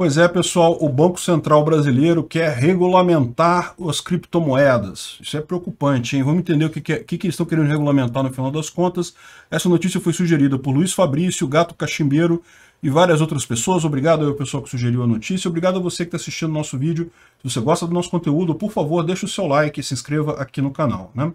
Pois é, pessoal, o Banco Central Brasileiro quer regulamentar as criptomoedas. Isso é preocupante, hein? Vamos entender o que, que, é, que, que eles estão querendo regulamentar no final das contas. Essa notícia foi sugerida por Luiz Fabrício, Gato Cachimbeiro e várias outras pessoas. Obrigado ao pessoal que sugeriu a notícia. Obrigado a você que está assistindo o nosso vídeo. Se você gosta do nosso conteúdo, por favor, deixe o seu like e se inscreva aqui no canal, né?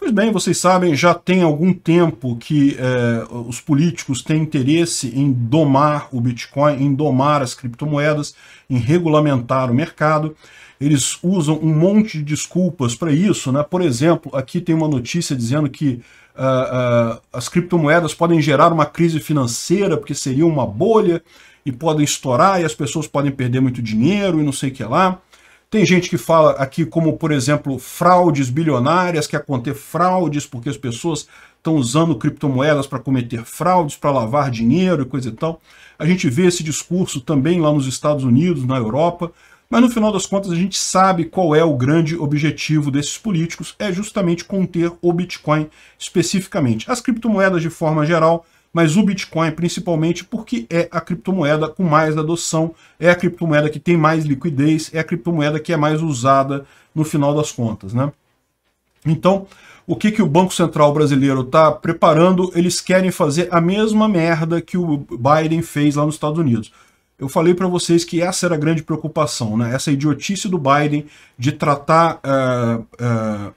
Pois bem, vocês sabem, já tem algum tempo que é, os políticos têm interesse em domar o Bitcoin, em domar as criptomoedas, em regulamentar o mercado. Eles usam um monte de desculpas para isso. Né? Por exemplo, aqui tem uma notícia dizendo que ah, ah, as criptomoedas podem gerar uma crise financeira, porque seria uma bolha, e podem estourar, e as pessoas podem perder muito dinheiro, e não sei o que lá. Tem gente que fala aqui como, por exemplo, fraudes bilionárias, quer é conter fraudes porque as pessoas estão usando criptomoedas para cometer fraudes, para lavar dinheiro e coisa e tal. A gente vê esse discurso também lá nos Estados Unidos, na Europa, mas no final das contas a gente sabe qual é o grande objetivo desses políticos, é justamente conter o Bitcoin especificamente. As criptomoedas de forma geral mas o Bitcoin, principalmente porque é a criptomoeda com mais adoção, é a criptomoeda que tem mais liquidez, é a criptomoeda que é mais usada no final das contas. Né? Então, o que, que o Banco Central brasileiro está preparando? Eles querem fazer a mesma merda que o Biden fez lá nos Estados Unidos. Eu falei para vocês que essa era a grande preocupação, né? essa idiotice do Biden de tratar uh,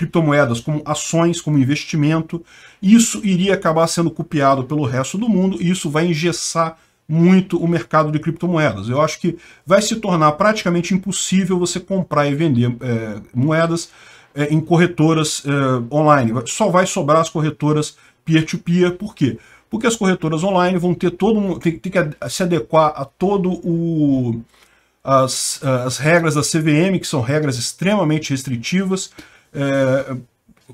criptomoedas como ações, como investimento, isso iria acabar sendo copiado pelo resto do mundo e isso vai engessar muito o mercado de criptomoedas. Eu acho que vai se tornar praticamente impossível você comprar e vender é, moedas é, em corretoras é, online. Só vai sobrar as corretoras peer-to-peer. -peer. Por quê? Porque as corretoras online vão ter todo um. tem, tem que se adequar a todo o. As, as regras da CVM, que são regras extremamente restritivas, é,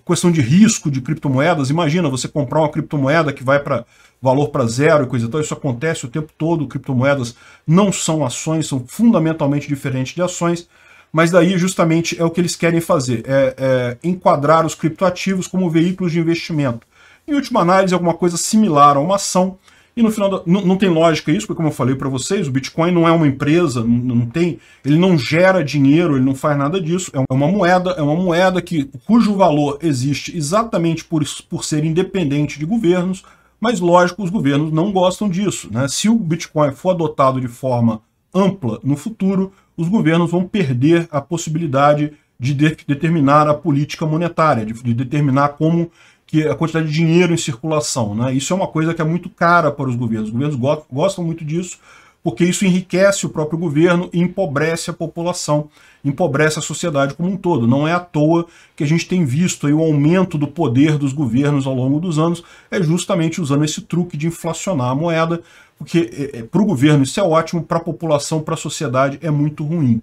questão de risco de criptomoedas, imagina você comprar uma criptomoeda que vai para valor para zero e coisa e tal, isso acontece o tempo todo, criptomoedas não são ações, são fundamentalmente diferentes de ações, mas daí justamente é o que eles querem fazer, é, é enquadrar os criptoativos como veículos de investimento. Em última análise, alguma coisa similar a uma ação, e no final, da, não, não, tem lógica isso, porque como eu falei para vocês, o Bitcoin não é uma empresa, não, não, tem, ele não gera dinheiro, ele não faz nada disso. É uma moeda, é uma moeda que, cujo valor existe exatamente por, por ser independente de governos, mas lógico, os governos não gostam disso. Né? Se o Bitcoin for adotado de forma ampla no futuro, os governos vão perder a possibilidade de, de determinar a política monetária, de, de determinar como que é a quantidade de dinheiro em circulação. Né? Isso é uma coisa que é muito cara para os governos. Os uhum. governos go gostam muito disso, porque isso enriquece o próprio governo e empobrece a população, empobrece a sociedade como um todo. Não é à toa que a gente tem visto o aumento do poder dos governos ao longo dos anos, é justamente usando esse truque de inflacionar a moeda, porque é, é, para o governo isso é ótimo, para a população, para a sociedade é muito ruim.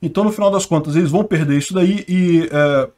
Então, no final das contas, eles vão perder isso daí e é,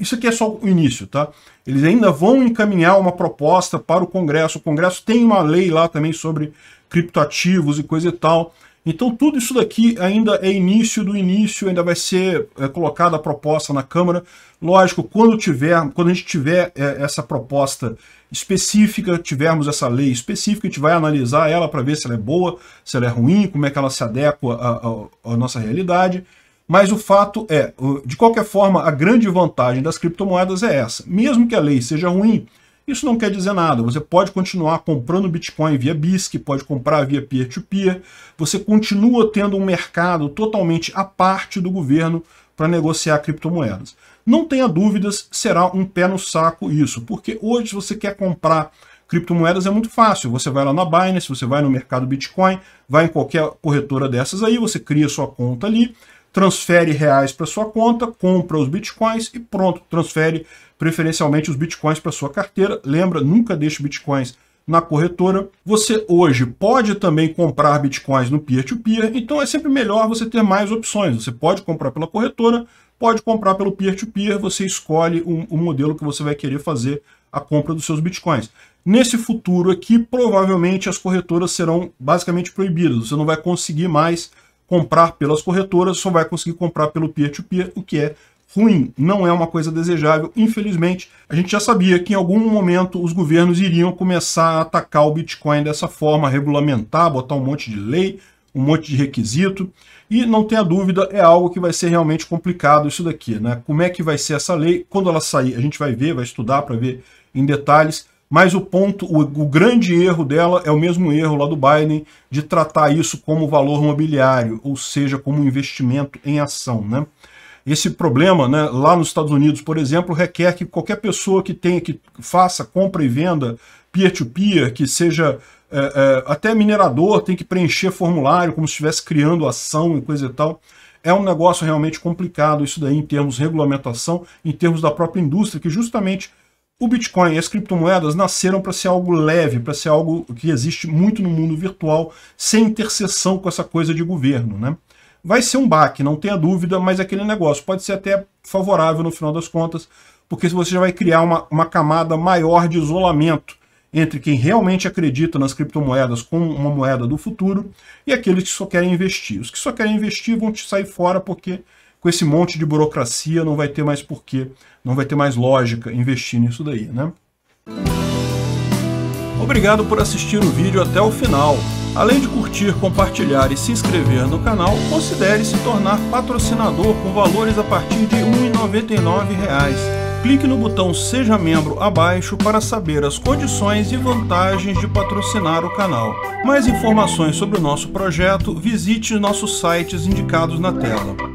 isso aqui é só o início, tá? Eles ainda vão encaminhar uma proposta para o Congresso. O Congresso tem uma lei lá também sobre criptoativos e coisa e tal. Então tudo isso daqui ainda é início do início, ainda vai ser é, colocada a proposta na Câmara. Lógico, quando tiver, quando a gente tiver é, essa proposta específica, tivermos essa lei específica, a gente vai analisar ela para ver se ela é boa, se ela é ruim, como é que ela se adequa à nossa realidade. Mas o fato é, de qualquer forma, a grande vantagem das criptomoedas é essa. Mesmo que a lei seja ruim, isso não quer dizer nada. Você pode continuar comprando Bitcoin via BISC, pode comprar via peer-to-peer. -peer. Você continua tendo um mercado totalmente à parte do governo para negociar criptomoedas. Não tenha dúvidas, será um pé no saco isso, porque hoje se você quer comprar criptomoedas é muito fácil. Você vai lá na Binance, você vai no mercado Bitcoin, vai em qualquer corretora dessas aí, você cria sua conta ali, transfere reais para sua conta, compra os bitcoins e pronto, transfere preferencialmente os bitcoins para sua carteira. Lembra, nunca deixe bitcoins na corretora. Você hoje pode também comprar bitcoins no peer-to-peer, -peer, então é sempre melhor você ter mais opções. Você pode comprar pela corretora, pode comprar pelo peer-to-peer, -peer, você escolhe o, o modelo que você vai querer fazer a compra dos seus bitcoins. Nesse futuro aqui, provavelmente as corretoras serão basicamente proibidas. Você não vai conseguir mais comprar pelas corretoras, só vai conseguir comprar pelo peer-to-peer, -peer, o que é ruim, não é uma coisa desejável. Infelizmente, a gente já sabia que em algum momento os governos iriam começar a atacar o Bitcoin dessa forma, regulamentar, botar um monte de lei, um monte de requisito. E não tenha dúvida, é algo que vai ser realmente complicado isso daqui, né? Como é que vai ser essa lei? Quando ela sair, a gente vai ver, vai estudar para ver em detalhes mas o ponto, o, o, grande erro dela é o mesmo erro lá do Biden de tratar isso como valor mobiliário, ou seja, como investimento em ação. Né? Esse problema, né, lá nos Estados Unidos, por exemplo, requer que qualquer pessoa que tenha, que faça compra e venda peer-to-peer, -peer, que seja é, é, até minerador, tem que preencher formulário como se estivesse criando ação e coisa e tal. É um negócio realmente complicado isso daí em termos de regulamentação, em termos da própria indústria, que justamente o Bitcoin e as criptomoedas nasceram para ser algo leve, para ser algo que existe muito no mundo virtual, sem interseção com essa coisa de governo. Né? Vai ser um baque, não tenha dúvida, mas aquele negócio pode ser até favorável no final das contas, porque você já vai criar uma, uma camada maior de isolamento entre quem realmente acredita nas criptomoedas como uma moeda do futuro e aqueles que só querem investir. Os que só querem investir vão te sair fora porque com esse monte de burocracia, não vai ter mais porquê, não vai ter mais lógica investir nisso daí, né? Obrigado por assistir o vídeo até o final. Além de curtir, compartilhar e se inscrever no canal, considere se tornar patrocinador com valores a partir de R$ 1,99 clique no botão Seja Membro abaixo para saber as condições e vantagens de patrocinar o canal. Mais informações sobre o nosso projeto, visite nossos sites indicados na tela.